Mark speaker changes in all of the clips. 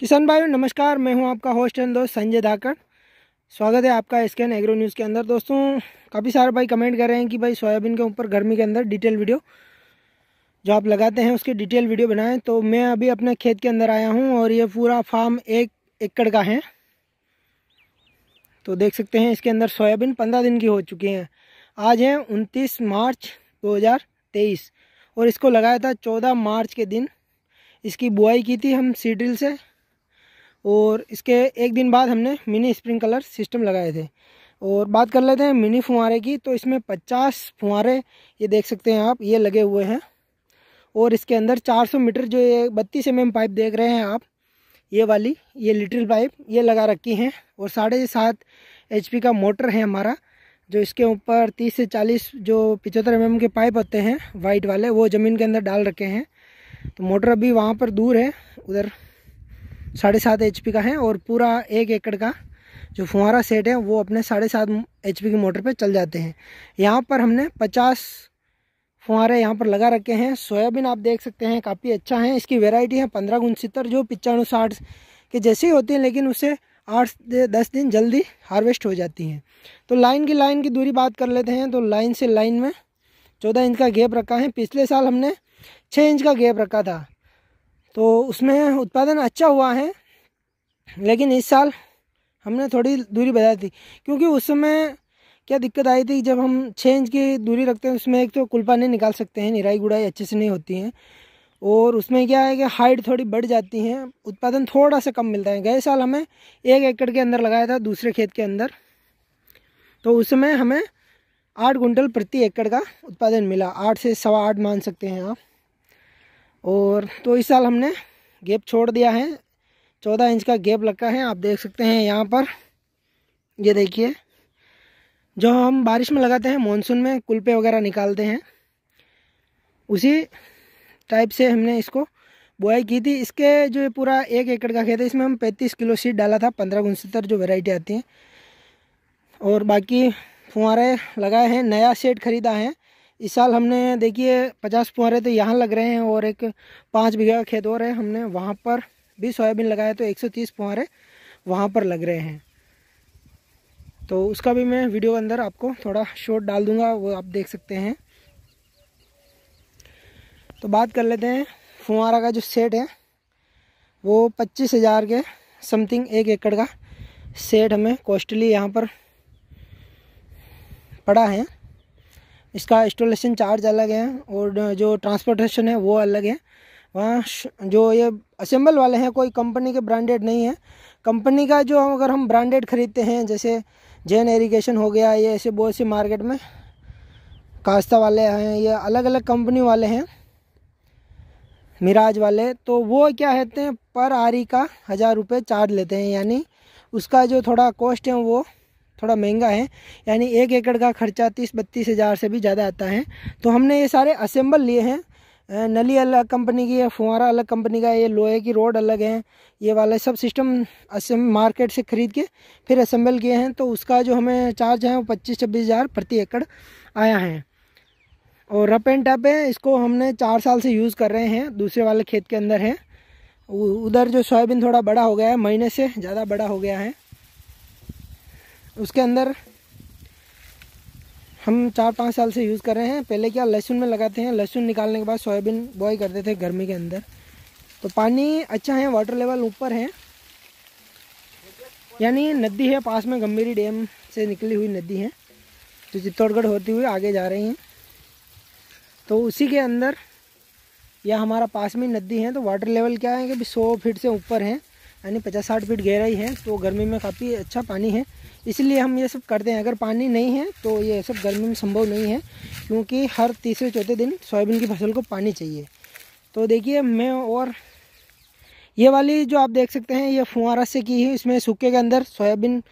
Speaker 1: किसान भाइयों नमस्कार मैं हूं आपका होस्ट एंड दोस्त संजय धाकड़ स्वागत है आपका स्कैन एग्रो न्यूज़ के अंदर दोस्तों काफ़ी सारे भाई कमेंट कर रहे हैं कि भाई सोयाबीन के ऊपर गर्मी के अंदर डिटेल वीडियो जो आप लगाते हैं उसकी डिटेल वीडियो बनाएं तो मैं अभी अपने खेत के अंदर आया हूँ और ये पूरा फार्म एक एकड़ का है तो देख सकते हैं इसके अंदर सोयाबीन पंद्रह दिन की हो चुकी हैं आज है उनतीस मार्च दो और इसको लगाया था चौदह मार्च के दिन इसकी बुआई की थी हम सीड्रिल से और इसके एक दिन बाद हमने मिनी स्प्रिंकलर सिस्टम लगाए थे और बात कर लेते हैं मिनी फुहारे की तो इसमें 50 फुहारे ये देख सकते हैं आप ये लगे हुए हैं और इसके अंदर 400 मीटर जो ये बत्तीस एम पाइप देख रहे हैं आप ये वाली ये लिटिल पाइप ये लगा रखी हैं और साढ़े सात एच का मोटर है हमारा जो इसके ऊपर 30 से 40 जो पिचहत्तर एम के पाइप होते हैं वाइट वाले वो ज़मीन के अंदर डाल रखे हैं तो मोटर अभी वहाँ पर दूर है उधर साढ़े सात एच का है और पूरा एक एकड़ का जो फुहारा सेट है वो अपने साढ़े सात एच की मोटर पे चल जाते हैं यहाँ पर हमने पचास फुहारे यहाँ पर लगा रखे हैं सोयाबीन आप देख सकते हैं काफ़ी अच्छा है इसकी वेराइटी है पंद्रह गुनसितर सितर जो पिचानु साठ के ही होती हैं लेकिन उससे आठ दस दिन जल्दी हार्वेस्ट हो जाती हैं तो लाइन की लाइन की दूरी बात कर लेते हैं तो लाइन से लाइन में चौदह इंच का गैप रखा है पिछले साल हमने छः इंच का गैप रखा था तो उसमें उत्पादन अच्छा हुआ है लेकिन इस साल हमने थोड़ी दूरी बढ़ाई थी क्योंकि उस समय क्या दिक्कत आई थी जब हम छः इंच की दूरी रखते हैं उसमें एक तो कुलपा नहीं निकाल सकते हैं निराई गुड़ाई अच्छे से नहीं होती है और उसमें क्या है कि हाइट थोड़ी बढ़ जाती है उत्पादन थोड़ा सा कम मिलता है गए साल हमें एक एकड़ के अंदर लगाया था दूसरे खेत के अंदर तो उसमें हमें आठ कुंटल प्रति एकड़ का उत्पादन मिला आठ से सवा आठ मान सकते हैं आप और तो इस साल हमने गेप छोड़ दिया है चौदह इंच का गेप लगा है आप देख सकते हैं यहाँ पर ये देखिए जो हम बारिश में लगाते हैं मानसून में कुलपे वगैरह निकालते हैं उसी टाइप से हमने इसको बुआई की थी इसके जो पूरा एक एकड़ का खेत है इसमें हम पैंतीस किलो सीड डाला था पंद्रह गुनसत्तर जो वेराइटी आती हैं और बाकी फुहारे लगाए हैं नया सेट खरीदा है इस साल हमने देखिए पचास फुहारे तो यहाँ लग रहे हैं और एक पाँच बीघा खेत और है हमने वहाँ पर भी सोयाबीन लगाया तो एक सौ तीस फुहारे वहाँ पर लग रहे हैं तो उसका भी मैं वीडियो के अंदर आपको थोड़ा शॉर्ट डाल दूंगा वो आप देख सकते हैं तो बात कर लेते हैं फुहारा का जो सेट है वो पच्चीस हज़ार के समथिंग एक एकड़ का सेट हमें कॉस्टली यहाँ पर पड़ा है इसका इंस्टॉलेशन चार्ज अलग है और जो ट्रांसपोर्टेशन है वो अलग है वहाँ जो ये असेंबल वाले हैं कोई कंपनी के ब्रांडेड नहीं है कंपनी का जो अगर हम ब्रांडेड ख़रीदते हैं जैसे जैन एरीगेशन हो गया ये ऐसे बहुत सी मार्केट में कास्ता वाले हैं ये अलग अलग कंपनी वाले हैं मिराज वाले तो वो क्या कहते हैं पर आरी का हज़ार रुपये चार्ज लेते हैं यानी उसका जो थोड़ा कॉस्ट है वो थोड़ा महंगा है यानी एक एकड़ का खर्चा तीस बत्तीस हज़ार से भी ज़्यादा आता है तो हमने ये सारे असेंबल लिए हैं नली अलग कंपनी की है फुहारा अलग कंपनी का है ये लोहे की रोड अलग है ये वाला सब सिस्टम असम मार्केट से ख़रीद के फिर असम्बल किए हैं तो उसका जो हमें चार्ज है वो पच्चीस छब्बीस हज़ार प्रति एकड़ आया है और रप एंड टप है इसको हमने चार साल से यूज़ कर रहे हैं दूसरे वाले खेत के अंदर है उधर जो सोयाबीन थोड़ा बड़ा हो गया है महीने से ज़्यादा बड़ा हो गया है उसके अंदर हम चार पाँच साल से यूज़ कर रहे हैं पहले क्या लहसुन में लगाते हैं लहसुन निकालने के बाद सोयाबीन बॉय करते थे गर्मी के अंदर तो पानी अच्छा है वाटर लेवल ऊपर है यानी नदी है पास में गंभीरी डैम से निकली हुई नदी है जो चित्तौड़गढ़ होती हुई आगे जा रही हैं तो उसी के अंदर यह हमारा पास में नदी है तो वाटर लेवल क्या है कि सौ फीट से ऊपर है यानी पचास साठ फीट गहराई है तो गर्मी में काफ़ी अच्छा पानी है इसलिए हम ये सब करते हैं अगर पानी नहीं है तो ये सब गर्मी में संभव नहीं है क्योंकि हर तीसरे चौथे दिन सोयाबीन की फसल को पानी चाहिए तो देखिए मैं और ये वाली जो आप देख सकते हैं ये फुहारा से की है इसमें सूखे के अंदर सोयाबीन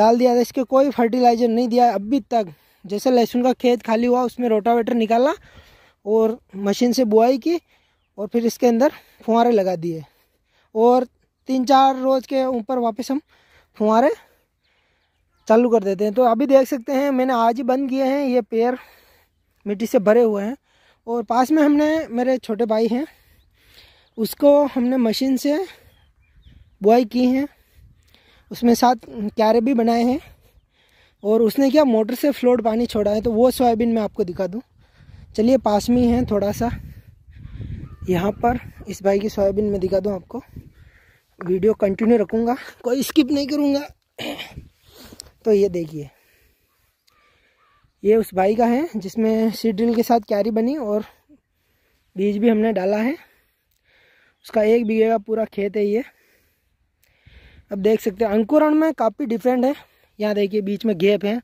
Speaker 1: डाल दिया था इसके कोई फर्टिलाइज़र नहीं दिया अभी तक जैसे लहसुन का खेत खाली हुआ उसमें रोटावेटर निकाला और मशीन से बुआई की और फिर इसके अंदर फुहारे लगा दिए और तीन चार रोज के ऊपर वापस हम फुहारे चालू कर देते हैं तो अभी देख सकते हैं मैंने आज ही बंद किए हैं ये पेयर मिट्टी से भरे हुए हैं और पास में हमने मेरे छोटे भाई हैं उसको हमने मशीन से बुआई की है उसमें साथ क्यारे भी बनाए हैं और उसने क्या मोटर से फ्लोट पानी छोड़ा है तो वो सोयाबीन मैं आपको दिखा दूँ चलिए पास में ही है थोड़ा सा यहाँ पर इस भाई की सोयाबीन में दिखा दूँ आपको वीडियो कंटिन्यू रखूँगा कोई स्किप नहीं करूँगा तो ये देखिए ये उस भाई का है जिसमें सीड ड्रिल के साथ क्यारी बनी और बीज भी हमने डाला है उसका एक बीघे का पूरा खेत है ये अब देख सकते हैं अंकुरण में काफ़ी डिफरेंट है यहाँ देखिए बीच में गैप है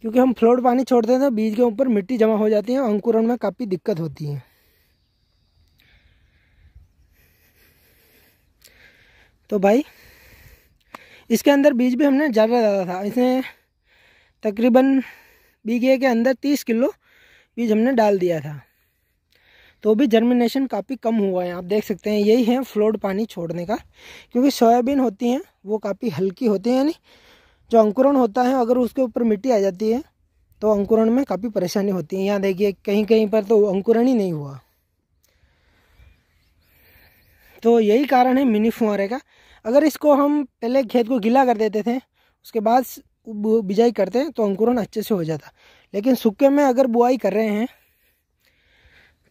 Speaker 1: क्योंकि हम फ्लोट पानी छोड़ते हैं तो बीज के ऊपर मिट्टी जमा हो जाती है अंकुरण में काफ़ी दिक्कत होती है तो भाई इसके अंदर बीज भी हमने ज़्यादा डाला था इसमें तकरीबन बीघे के अंदर तीस किलो बीज हमने डाल दिया था तो भी जर्मिनेशन काफ़ी कम हुआ है आप देख सकते हैं यही है फ्लोड पानी छोड़ने का क्योंकि सोयाबीन होती हैं वो काफ़ी हल्की होती हैं यानी जो अंकुरण होता है अगर उसके ऊपर मिट्टी आ जाती है तो अंकुरण में काफ़ी परेशानी होती है यहाँ देखिए कहीं कहीं पर तो अंकुरण ही नहीं हुआ तो यही कारण है मिनी फुहारे का अगर इसको हम पहले खेत को गीला कर देते थे उसके बाद बिजाई करते हैं तो अंकुरण अच्छे से हो जाता लेकिन सूखे में अगर बुआई कर रहे हैं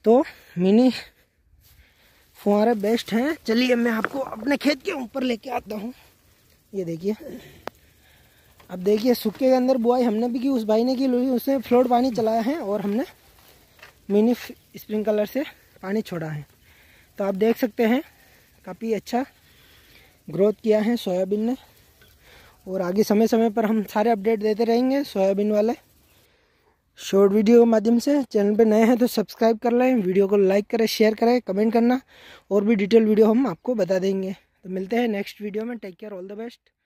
Speaker 1: तो मिनी फुहारे बेस्ट हैं चलिए मैं आपको अपने खेत के ऊपर लेके आता हूँ ये देखिए अब देखिए सूखे के अंदर बुआई हमने भी की उस भाई ने की उसने फ्लोट पानी चलाया है और हमने मिनी स्प्रिंकलर से पानी छोड़ा है तो आप देख सकते हैं काफ़ी अच्छा ग्रोथ किया है सोयाबीन ने और आगे समय समय पर हम सारे अपडेट देते रहेंगे सोयाबीन वाले शॉर्ट वीडियो के माध्यम से चैनल पे नए हैं तो सब्सक्राइब कर लें वीडियो को लाइक करें शेयर करें कमेंट करना और भी डिटेल वीडियो हम आपको बता देंगे तो मिलते हैं नेक्स्ट वीडियो में take care all the best